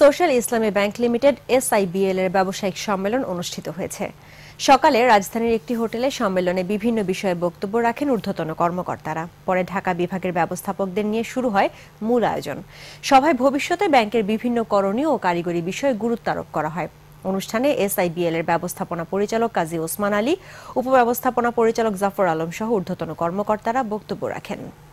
social ইসলামী bank limited SIBL এর ব্যবসায়িক সম্মেলন অনুষ্ঠিত হয়েছে সকালে রাজধানীর একটি হোটেলে সম্মেলনে বিভিন্ন বিষয়ে বক্তব্য রাখেন ঊর্ধ্বতন কর্মকর্তারা পরে ঢাকা বিভাগের ব্যবস্থাপকদের নিয়ে শুরু হয় মূল আয়োজন সভায় ভবিষ্যতে ব্যাংকের বিভিন্ন করণীয় ও কারিগরি বিষয়ে গুরুত্ব আরোপ করা হয় অনুষ্ঠানে এসআইবিএল এর ব্যবস্থাপনা পরিচালক কাজী ওসমান আলী উপব্যবস্থাপনা পরিচালক জাফর আলম সহ ঊর্ধ্বতন কর্মকর্তারা বক্তব্য রাখেন